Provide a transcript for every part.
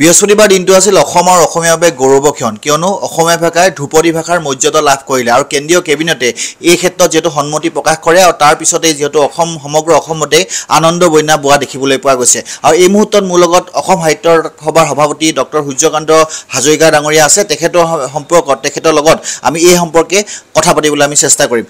বৃহস্পতিবাৰ দিনটো আছিল অসম আৰু অসমীয়াৰ বাবে গৌৰৱক্ষণ কিয়নো অসমীয়া ভাষাই ধ্ৰুপদী ভাষাৰ মৰ্যাদা লাভ কৰিলে আৰু কেন্দ্ৰীয় কেবিনেটে এই ক্ষেত্ৰত যিহেতু সন্মতি প্ৰকাশ কৰে আৰু তাৰ পিছতেই যিহেতু অসম সমগ্ৰ অসমতেই আনন্দ বন্যা বোৱা দেখিবলৈ পোৱা গৈছে আৰু এই মুহূৰ্তত মোৰ লগত অসম সাহিত্য সভাৰ সভাপতি ডক্টৰ সূৰ্যকান্ত হাজৰিকা ডাঙৰীয়া আছে তেখেতৰ সম্পৰ্কত তেখেতৰ লগত আমি এই সম্পৰ্কে কথা পাতিবলৈ আমি চেষ্টা কৰিম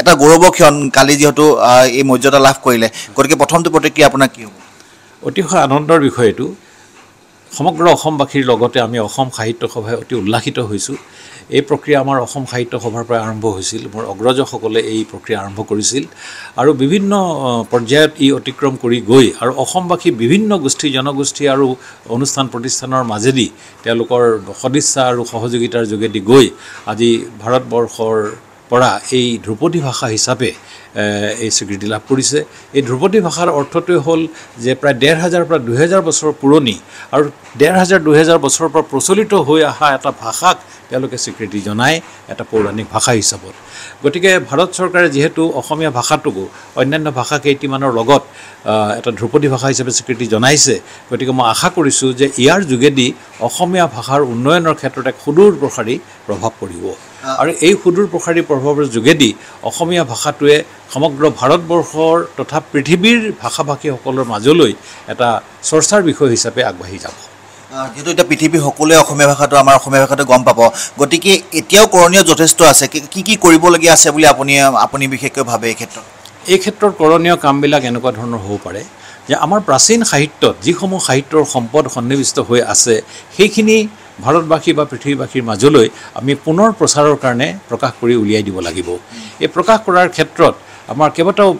এটা গৌৰৱক্ষণ কালি যিহেতু এই মৰ্যাদা লাভ কৰিলে গতিকে প্ৰথমটো প্ৰতিক্ৰিয়া আপোনাৰ কি হ'ব অতিশয় আনন্দৰ বিষয়টো সমগ্ৰ অসমবাসীৰ লগতে আমি অসম সাহিত্য সভাই অতি উল্লাসিত হৈছোঁ এই প্ৰক্ৰিয়া আমাৰ অসম সাহিত্য সভাৰ পৰা আৰম্ভ হৈছিল মোৰ অগ্ৰজসকলে এই প্ৰক্ৰিয়া আৰম্ভ কৰিছিল আৰু বিভিন্ন পৰ্যায়ত ই অতিক্ৰম কৰি গৈ আৰু অসমবাসী বিভিন্ন গোষ্ঠী জনগোষ্ঠী আৰু অনুষ্ঠান প্ৰতিষ্ঠানৰ মাজেদি তেওঁলোকৰ সদিচ্ছা আৰু সহযোগিতাৰ যোগেদি গৈ আজি ভাৰতবৰ্ষৰ পৰা এই ধ্ৰুপদী ভাষা হিচাপে এই স্বীকৃতি লাভ কৰিছে এই ধ্ৰুপদী ভাষাৰ অৰ্থটোৱে হ'ল যে প্ৰায় ডেৰ হাজাৰৰ পৰা দুহেজাৰ বছৰ পুৰণি আৰু ডেৰ হাজাৰ দুহেজাৰ বছৰৰ পৰা প্ৰচলিত হৈ অহা এটা ভাষাক তেওঁলোকে স্বীকৃতি জনায় এটা পৌৰাণিক ভাষা হিচাপত গতিকে ভাৰত চৰকাৰে যিহেতু অসমীয়া ভাষাটোকো অন্যান্য ভাষা কেইটিমানৰ লগত এটা ধ্ৰুপদী ভাষা হিচাপে স্বীকৃতি জনাইছে গতিকে মই আশা কৰিছোঁ যে ইয়াৰ যোগেদি অসমীয়া ভাষাৰ উন্নয়নৰ ক্ষেত্ৰত এক সুদূৰ প্ৰসাৰী প্ৰভাৱ পৰিব আৰু এই সুদূৰ প্ৰসাৰী প্ৰভাৱৰ যোগেদি অসমীয়া ভাষাটোৱে সমগ্ৰ ভাৰতবৰ্ষৰ তথা পৃথিৱীৰ ভাষা ভাষীসকলৰ মাজলৈ এটা চৰ্চাৰ বিষয় হিচাপে আগবাঢ়ি যাব যিহেতু এতিয়া পৃথিৱীৰ সকলোৱে অসমীয়া ভাষাটো আমাৰ অসমীয়া ভাষাটো গম পাব গতিকে এতিয়াও কৰণীয় যথেষ্ট আছে কি কি কৰিবলগীয়া আছে বুলি আপুনি আপুনি বিশেষকৈ ভাবে এই ক্ষেত্ৰত এই ক্ষেত্ৰত কৰণীয় কামবিলাক এনেকুৱা ধৰণৰ হ'ব পাৰে যে আমাৰ প্ৰাচীন সাহিত্যত যিসমূহ সাহিত্যৰ সম্পদ সন্নিৱিষ্ট হৈ আছে সেইখিনি ভাৰতবাসী বা পৃথিৱীবাসীৰ মাজলৈ আমি পুনৰ প্ৰচাৰৰ কাৰণে প্ৰকাশ কৰি উলিয়াই দিব লাগিব এই প্ৰকাশ কৰাৰ ক্ষেত্ৰত আমাৰ কেইবাটাও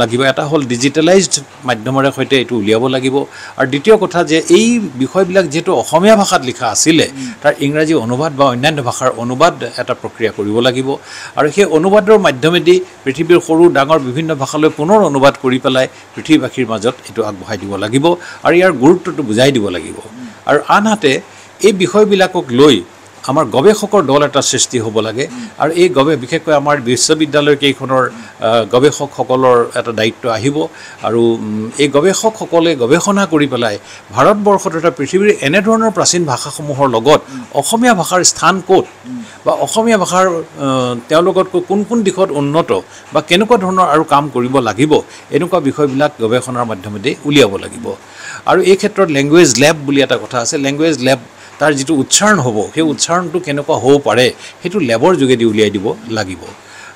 লাগিব এটা হ'ল ডিজিটেলাইজড মাধ্যমেৰে সৈতে এইটো উলিয়াব লাগিব আৰু দ্বিতীয় কথা যে এই বিষয়বিলাক যিহেতু অসমীয়া ভাষাত লিখা আছিলে তাৰ ইংৰাজী অনুবাদ বা অন্যান্য ভাষাৰ অনুবাদ এটা প্ৰক্ৰিয়া কৰিব লাগিব আৰু সেই অনুবাদৰ মাধ্যমেদি পৃথিৱীৰ সৰু ডাঙৰ বিভিন্ন ভাষালৈ পুনৰ অনুবাদ কৰি পেলাই পৃথিৱীবাসীৰ মাজত এইটো আগবঢ়াই দিব লাগিব আৰু ইয়াৰ গুৰুত্বটো বুজাই দিব লাগিব আৰু আনহাতে এই বিষয়বিলাকক লৈ আমাৰ গৱেষকৰ দল এটা সৃষ্টি হ'ব লাগে আৰু এই গৱে বিশেষকৈ আমাৰ বিশ্ববিদ্যালয় কেইখনৰ গৱেষকসকলৰ এটা দায়িত্ব আহিব আৰু এই গৱেষকসকলে গৱেষণা কৰি পেলাই ভাৰতবৰ্ষত এটা পৃথিৱীৰ এনেধৰণৰ প্ৰাচীন ভাষাসমূহৰ লগত অসমীয়া ভাষাৰ স্থান ক'ত বা অসমীয়া ভাষাৰ তেওঁলোকতকৈ কোন কোন দিশত উন্নত বা কেনেকুৱা ধৰণৰ আৰু কাম কৰিব লাগিব এনেকুৱা বিষয়বিলাক গৱেষণাৰ মাধ্যমেদি উলিয়াব লাগিব আৰু এই ক্ষেত্ৰত লেংগুৱেজ লেব বুলি এটা কথা আছে লেংগুৱেজ লেব তাৰ যিটো উচ্চাৰণ হ'ব সেই উচ্চাৰণটো কেনেকুৱা হ'ব পাৰে সেইটো লেবৰ যোগেদি উলিয়াই দিব লাগিব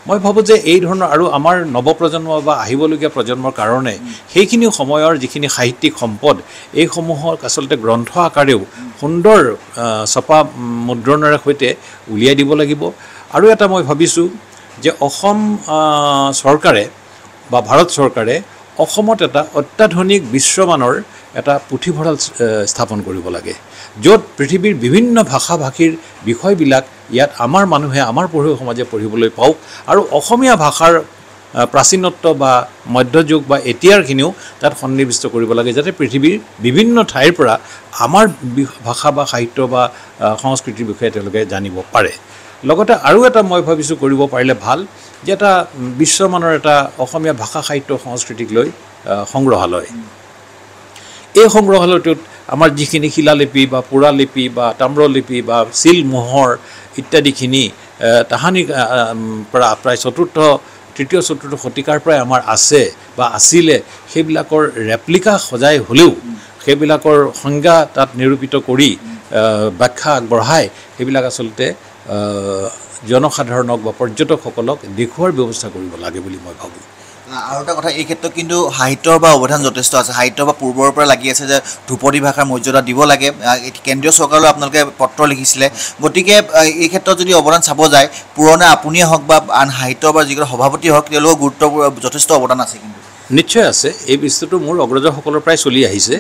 মই ভাবোঁ যে এই ধৰণৰ আৰু আমাৰ নৱপ্ৰজন্ম বা আহিবলগীয়া প্ৰজন্মৰ কাৰণে সেইখিনি সময়ৰ যিখিনি সাহিত্যিক সম্পদ এইসমূহক আচলতে গ্ৰন্থ আকাৰেও সুন্দৰ ছপা মুদ্ৰণৰে সৈতে উলিয়াই দিব লাগিব আৰু এটা মই ভাবিছোঁ যে অসম চৰকাৰে বা ভাৰত চৰকাৰে অসমত এটা অত্যাধুনিক বিশ্বমানৰ এটা পুথিভঁৰাল স্থাপন কৰিব লাগে য'ত পৃথিৱীৰ বিভিন্ন ভাষা ভাষীৰ বিষয়বিলাক ইয়াত আমাৰ মানুহে আমাৰ পঢ়ুৱৈ সমাজে পঢ়িবলৈ পাওক আৰু অসমীয়া ভাষাৰ প্ৰাচীনত্ব বা মধ্যযুগ বা এতিয়াৰখিনিও তাত সন্নিৱিষ্ট কৰিব লাগে যাতে পৃথিৱীৰ বিভিন্ন ঠাইৰ পৰা আমাৰ ভাষা বা সাহিত্য বা সংস্কৃতিৰ বিষয়ে তেওঁলোকে জানিব পাৰে লগতে আৰু এটা মই ভাবিছোঁ কৰিব পাৰিলে ভাল যে এটা বিশ্বমানৰ এটা অসমীয়া ভাষা সাহিত্য সংস্কৃতিক লৈ সংগ্ৰহালয় এই সংগ্ৰহালয়টোত আমাৰ যিখিনি শিলালিপি বা পোৰালিপি বা তাম্ৰলিপি বা চিল মোহৰ ইত্যাদিখিনি তাহানি পৰা প্ৰায় চতুৰ্থ তৃতীয় চতুৰ্থ শতিকাৰ পৰাই আমাৰ আছে বা আছিলে সেইবিলাকৰ ৰেপ্লিকা সজাই হ'লেও সেইবিলাকৰ সংজ্ঞা তাত নিৰূপিত কৰি ব্যাখ্যা আগবঢ়াই সেইবিলাক আচলতে জনসাধাৰণক বা পৰ্যটকসকলক দেখুওৱাৰ ব্যৱস্থা কৰিব লাগে বুলি মই ভাবোঁ আৰু এটা কথা এই ক্ষেত্ৰত কিন্তু সাহিত্যৰ বা অৱদান যথেষ্ট আছে সাহিত্যৰ বা পূৰ্বৰ পৰা লাগি আছে যে ধ্ৰুপদী ভাষাৰ মৰ্যাদা দিব লাগে কেন্দ্ৰীয় চৰকাৰলৈ আপোনালোকে পত্ৰ লিখিছিলে গতিকে এই ক্ষেত্ৰত যদি অৱদান চাব যায় পুৰণা আপুনিয়ে হওক বা আন সাহিত্য বা যিকোনো সভাপতি হওক তেওঁলোকৰ গুৰুত্বপূৰ্ণ যথেষ্ট অৱদান আছে কিন্তু নিশ্চয় আছে এই বিষয়টো মোৰ অগ্ৰজসকলৰ পৰাই চলি আহিছে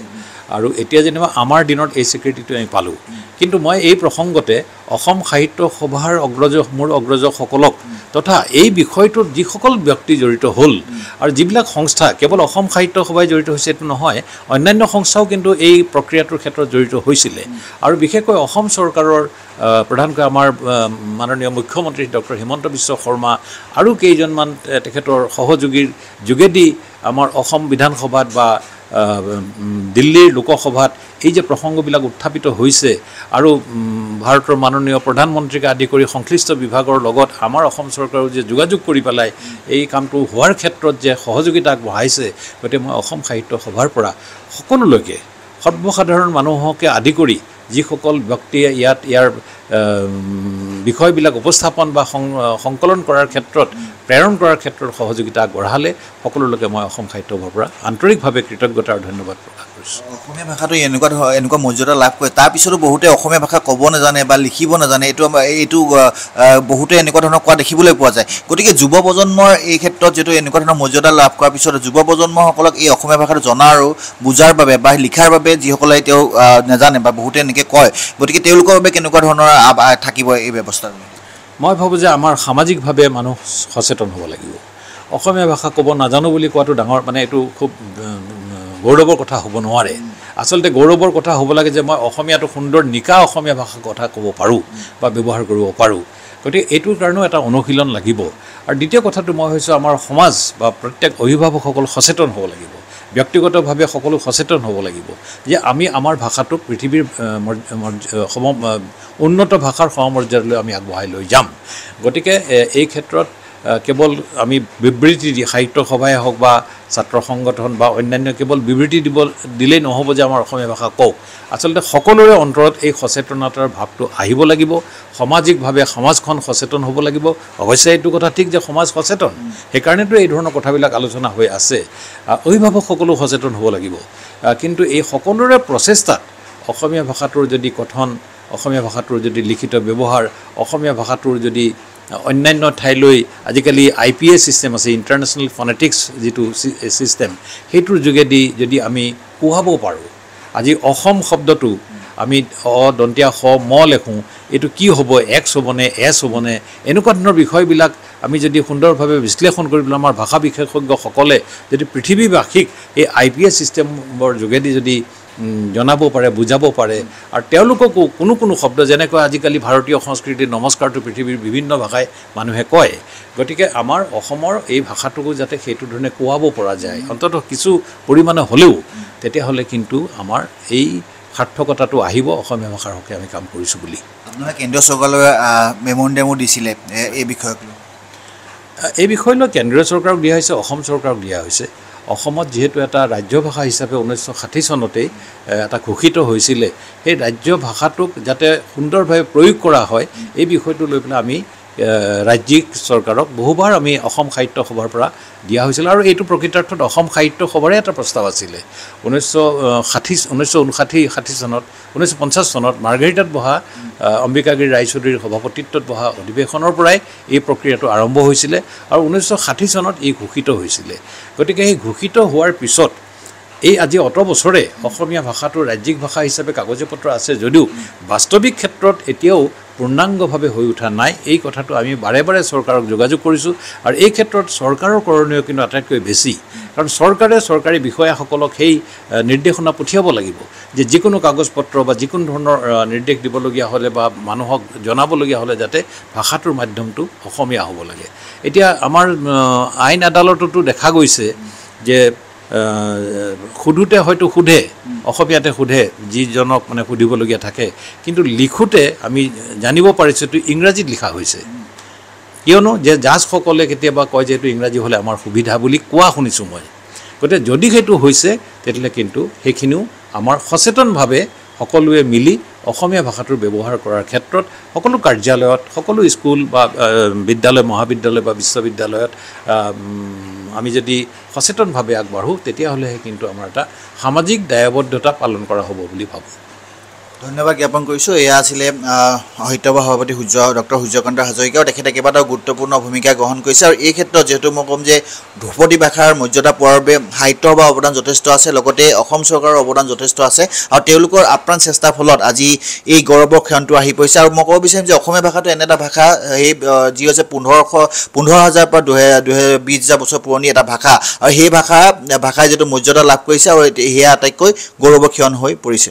আৰু এতিয়া যেনিবা আমাৰ দিনত এই স্বীকৃতিটো আমি পালোঁ কিন্তু মই এই প্ৰসংগতে অসম সাহিত্য সভাৰ অগ্ৰজ মোৰ অগ্ৰজসকলক তথা এই বিষয়টোত যিসকল ব্যক্তি জড়িত হ'ল আৰু যিবিলাক সংস্থা কেৱল অসম সাহিত্য সভাই জড়িত হৈছে এইটো নহয় অন্যান্য সংস্থাও কিন্তু এই প্ৰক্ৰিয়াটোৰ ক্ষেত্ৰত জড়িত হৈছিলে আৰু বিশেষকৈ অসম চৰকাৰৰ প্ৰধানকৈ আমাৰ মাননীয় মুখ্যমন্ত্ৰী ডক্টৰ হিমন্ত বিশ্ব শৰ্মা আৰু কেইজনমান তেখেতৰ সহযোগীৰ যোগেদি আমাৰ অসম বিধানসভাত বা দিল্লীৰ লোকসভাত এই যে প্ৰসংগবিলাক উত্থাপিত হৈছে আৰু ভাৰতৰ মাননীয় প্ৰধানমন্ত্ৰীকে আদি কৰি সংশ্লিষ্ট বিভাগৰ লগত আমাৰ অসম চৰকাৰেও যে যোগাযোগ কৰি পেলাই এই কামটো হোৱাৰ ক্ষেত্ৰত যে সহযোগিতা আগবঢ়াইছে গতিকে মই অসম সাহিত্য সভাৰ পৰা সকলোলৈকে সৰ্বসাধাৰণ মানুহকে আদি কৰি যিসকল ব্যক্তিয়ে ইয়াত ইয়াৰ বিষয়বিলাক উপস্থাপন বা সংকলন কৰাৰ ক্ষেত্ৰত প্ৰেৰণ কৰাৰ ক্ষেত্ৰত সহযোগিতা আগবঢ়ালে সকলোলৈকে মই অসম সাহিত্যসভাৰ পৰা আন্তৰিকভাৱে কৃতজ্ঞতা আৰু ধন্যবাদ প্ৰকাশ কৰিছোঁ অসমীয়া ভাষাটো এনেকুৱা ধৰ এনেকুৱা মৰ্যাদা লাভ কৰে তাৰপিছতো বহুতে অসমীয়া ভাষা ক'ব নাজানে বা লিখিব নাজানে এইটো এইটো বহুতে এনেকুৱা ধৰণৰ কোৱা দেখিবলৈ পোৱা যায় গতিকে যুৱ প্ৰজন্মৰ এই ক্ষেত্ৰত যিটো এনেকুৱা ধৰণৰ মৰ্যাদা লাভ কৰাৰ পিছত যুৱ প্ৰজন্মসকলক এই অসমীয়া ভাষাটো জনা আৰু বুজাৰ বাবে বা লিখাৰ বাবে যিসকলে তেওঁ নাজানে বা বহুতে এনেকৈ কয় গতিকে তেওঁলোকৰ বাবে কেনেকুৱা ধৰণৰ থাকিব এই ব্যৱস্থা মই ভাবোঁ যে আমাৰ সামাজিকভাৱে মানুহ সচেতন হ'ব লাগিব অসমীয়া ভাষা ক'ব নাজানো বুলি কোৱাটো ডাঙৰ মানে এইটো খুব গৌৰৱৰ কথা হ'ব নোৱাৰে আচলতে গৌৰৱৰ কথা হ'ব লাগে যে মই অসমীয়াটো সুন্দৰ নিকা অসমীয়া ভাষাৰ কথা ক'ব পাৰোঁ বা ব্যৱহাৰ কৰিব পাৰোঁ গতিকে এইটোৰ কাৰণেও এটা অনুশীলন লাগিব আৰু দ্বিতীয় কথাটো মই হৈছোঁ আমাৰ সমাজ বা প্ৰত্যেক অভিভাৱকসকল সচেতন হ'ব লাগিব ব্যক্তিগতভাৱে সকলো সচেতন হ'ব লাগিব যে আমি আমাৰ ভাষাটোক পৃথিৱীৰ সম উন্নত ভাষাৰ সমমৰ্যাদালৈ আমি আগবঢ়াই লৈ যাম গতিকে এই ক্ষেত্ৰত কেৱল আমি বিবৃতি দি সাহিত্য সভাই হওক বা ছাত্ৰ সংগঠন বা অন্যান্য কেৱল বিবৃতি দিব দিলেই নহ'ব যে আমাৰ অসমীয়া ভাষা কওক আচলতে সকলোৰে অন্তৰত এই সচেতনতাৰ ভাৱটো আহিব লাগিব সামাজিকভাৱে সমাজখন সচেতন হ'ব লাগিব অৱশ্যে এইটো কথা ঠিক যে সমাজ সচেতন সেইকাৰণেতো এই ধৰণৰ কথাবিলাক আলোচনা হৈ আছে অভিভাৱক সকলো সচেতন হ'ব লাগিব কিন্তু এই সকলোৰে প্ৰচেষ্টাত অসমীয়া ভাষাটোৰ যদি কথন অসমীয়া ভাষাটোৰ যদি লিখিত ব্যৱহাৰ অসমীয়া ভাষাটোৰ যদি অন্যান্য ঠাইলৈ আজিকালি আই পি এ ছিষ্টেম আছে ইণ্টাৰনেশ্যনেল ফনেটিক্স যিটো ছিষ্টেম সেইটোৰ যোগেদি যদি আমি পোহাব পাৰোঁ আজি অসম শব্দটো আমি অ দন্তীয়া স ম লেখোঁ এইটো কি হ'ব এক্স হ'বনে এছ হ'বনে এনেকুৱা ধৰণৰ বিষয়বিলাক আমি যদি সুন্দৰভাৱে বিশ্লেষণ কৰিবলৈ আমাৰ ভাষা বিশেষজ্ঞসকলে যদি পৃথিৱীবাসীক এই আই পি এ ছিষ্টেমৰ যোগেদি যদি জনাব পাৰে বুজাব পাৰে আৰু তেওঁলোককো কোনো কোনো শব্দ যেনেকৈ আজিকালি ভাৰতীয় সংস্কৃতি নমস্কাৰটো পৃথিৱীৰ বিভিন্ন ভাষাই মানুহে কয় গতিকে আমাৰ অসমৰ এই ভাষাটোকো যাতে সেইটো ধৰণে কোৱাব পৰা যায় অন্ততঃ কিছু পৰিমাণে হ'লেও তেতিয়াহ'লে কিন্তু আমাৰ এই সাৰ্থকতাটো আহিব অসমীয়া ভাষাৰ হকে আমি কাম কৰিছোঁ বুলি আপোনাৰ কেন্দ্ৰীয় চৰকাৰলৈ মেমৰেণ্ডেমো দিছিলে এই বিষয়ক লৈ এই বিষয় লৈ কেন্দ্ৰীয় চৰকাৰক দিয়া হৈছে অসম চৰকাৰক দিয়া হৈছে অসমত যিহেতু এটা ৰাজ্যভাষা হিচাপে ঊনৈছশ ষাঠি চনতেই এটা ঘোষিত হৈছিলে সেই ৰাজ্যভাষাটোক যাতে সুন্দৰভাৱে প্ৰয়োগ কৰা হয় এই বিষয়টো লৈ পেলাই আমি ৰাজ্যিক চৰকাৰক বহুবাৰ আমি অসম সাহিত্য সভাৰ পৰা দিয়া হৈছিলে আৰু এইটো প্ৰকৃতাৰ্থত অসম সাহিত্য সভাৰে এটা প্ৰস্তাৱ আছিলে ঊনৈছশ ষাঠি ঊনৈছশ ঊনষাঠি ষাঠি চনত ঊনৈছশ পঞ্চাছ চনত মাৰ্ঘেৰিটাত বহা অম্বিকাগিৰি ৰায়চৌধুৰীৰ সভাপতিত্বত বহা অধিৱেশনৰ পৰাই এই প্ৰক্ৰিয়াটো আৰম্ভ হৈছিলে আৰু ঊনৈছশ ষাঠি চনত ই ঘোষিত হৈছিলে গতিকে সেই ঘোষিত হোৱাৰ পিছত এই আজি অত বছৰে অসমীয়া ভাষাটো ৰাজ্যিক ভাষা হিচাপে কাগজে পত্ৰ আছে যদিও বাস্তৱিক ক্ষেত্ৰত এতিয়াও পূৰ্ণাংগভাৱে হৈ উঠা নাই এই কথাটো আমি বাৰে বাৰে চৰকাৰক যোগাযোগ কৰিছোঁ আৰু এই ক্ষেত্ৰত চৰকাৰৰ কৰণীয় কিন্তু আটাইতকৈ বেছি কাৰণ চৰকাৰে চৰকাৰী বিষয়াসকলক সেই নিৰ্দেশনা পঠিয়াব লাগিব যে যিকোনো কাগজ পত্ৰ বা যিকোনো ধৰণৰ নিৰ্দেশ দিবলগীয়া হ'লে বা মানুহক জনাবলগীয়া হ'লে যাতে ভাষাটোৰ মাধ্যমটো অসমীয়া হ'ব লাগে এতিয়া আমাৰ আইন আদালততো দেখা গৈছে যে সোধোতে হয়তো সোধে অসমীয়াতে সোধে যিজনক মানে সুধিবলগীয়া থাকে কিন্তু লিখোঁতে আমি জানিব পাৰিছোঁ এইটো ইংৰাজীত লিখা হৈছে কিয়নো যে জাজসকলে কেতিয়াবা কয় যে এইটো ইংৰাজী হ'লে আমাৰ সুবিধা বুলি কোৱা শুনিছোঁ মই গতিকে যদি সেইটো হৈছে তেতিয়াহ'লে কিন্তু সেইখিনিও আমাৰ সচেতনভাৱে সকলোৱে মিলি অসমীয়া ভাষাটোৰ ব্যৱহাৰ কৰাৰ ক্ষেত্ৰত সকলো কাৰ্যালয়ত সকলো স্কুল বা বিদ্যালয় মহাবিদ্যালয় বা বিশ্ববিদ্যালয়ত আমি যদি সচেতনভাৱে আগবাঢ়োঁ তেতিয়াহ'লেহে কিন্তু আমাৰ এটা সামাজিক দায়বদ্ধতা পালন কৰা হ'ব বুলি ভাবোঁ ধন্যবাদ জ্ঞাপন কৰিছোঁ এয়া আছিলে সত্যবাহ সভাপতি সূৰ্য ডক্টৰ সূৰ্যকান্ত হাজৰিকাও তেখেতে কেইবাটাও গুৰুত্বপূৰ্ণ ভূমিকা গ্ৰহণ কৰিছে আৰু এই ক্ষেত্ৰত যিহেতু মই ক'ম যে ধ্ৰুপদী ভাষাৰ মৰ্যাদা পোৱাৰ বাবে সাহিত্যৰ বা অৱদান যথেষ্ট আছে লগতে অসম চৰকাৰৰ অৱদান যথেষ্ট আছে আৰু তেওঁলোকৰ আপ্ৰাণ চেষ্টাৰ ফলত আজি এই গৌৰৱৰ ক্ষণটো আহি পৰিছে আৰু মই ক'ব বিচাৰিম যে অসমীয়া ভাষাটো এনে এটা ভাষা সেই যি হৈছে পোন্ধৰশ পোন্ধৰ হাজাৰ পৰা দুহেজাৰ দুহেজাৰ বিছ হাজাৰ বছৰ পুৰণি এটা ভাষা আৰু সেই ভাষা ভাষাই যিহেতু মৰ্যাদা লাভ কৰিছে আৰু সেয়া আটাইতকৈ গৌৰৱ ক্ষণ হৈ পৰিছে